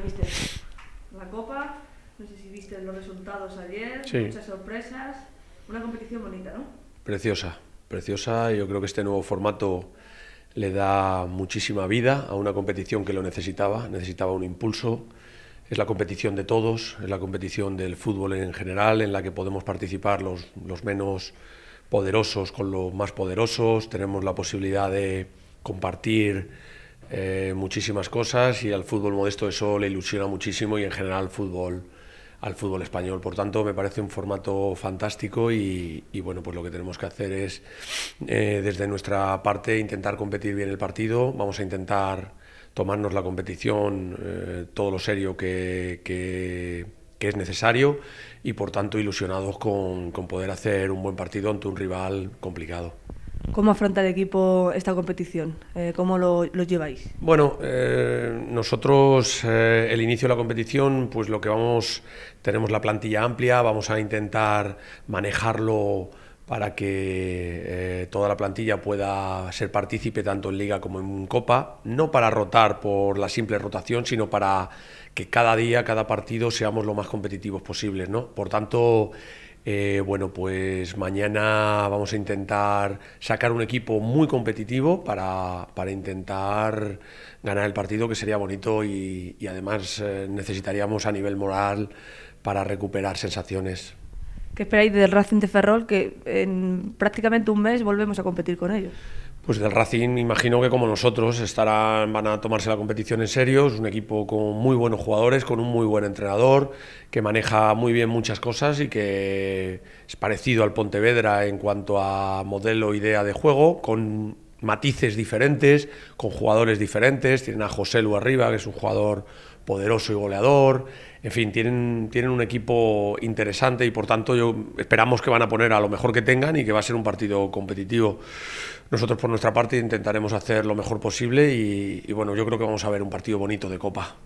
viste la Copa, no sé si viste los resultados ayer, muchas sorpresas, una competición bonita, ¿no? Preciosa, preciosa. Yo creo que este nuevo formato le da muchísima vida a una competición que lo necesitaba, necesitaba un impulso. Es la competición de todos, es la competición del fútbol en general, en la que podemos participar los menos poderosos con los más poderosos, tenemos la posibilidad de compartir eh, muchísimas cosas y al fútbol modesto eso le ilusiona muchísimo y en general al fútbol, al fútbol español. Por tanto, me parece un formato fantástico y, bueno, pues lo que tenemos que hacer es eh, desde nuestra parte intentar competir bien el partido, vamos a intentar tomarnos la competición eh, todo lo serio que, es necesario y por tanto ilusionados con poder hacer un buen partido ante un rival complicado. ¿Cómo afronta el equipo esta competición? Eh, ¿Cómo lo, lleváis? Bueno, eh, nosotros eh, el inicio de la competición, pues lo que vamos, tenemos la plantilla amplia, vamos a intentar manejarlo para que toda la plantilla pueda ser partícipe tanto en liga como en copa, no para rotar por la simple rotación, sino para que cada día, cada partido seamos lo más competitivos posibles, Por tanto, eh, bueno, pues mañana vamos a intentar sacar un equipo muy competitivo para, intentar ganar el partido, que sería bonito y, además eh, necesitaríamos a nivel moral para recuperar sensaciones. ¿Qué esperáis del Racing de Ferrol? Que en prácticamente un mes volvemos a competir con ellos. Pues del Racing imagino que como nosotros estarán, van a tomarse la competición en serio, es un equipo con muy buenos jugadores, con un muy buen entrenador, que maneja muy bien muchas cosas y que es parecido al Pontevedra en cuanto a modelo, idea de juego, con matices diferentes, con jugadores diferentes, tienen a José Lu arriba, que es un jugador poderoso y goleador. En fin, tienen, tienen un equipo interesante y por tanto yo esperamos que van a poner a lo mejor que tengan y que va a ser un partido competitivo. Nosotros por nuestra parte intentaremos hacer lo mejor posible y, y bueno, yo creo que vamos a ver un partido bonito de Copa.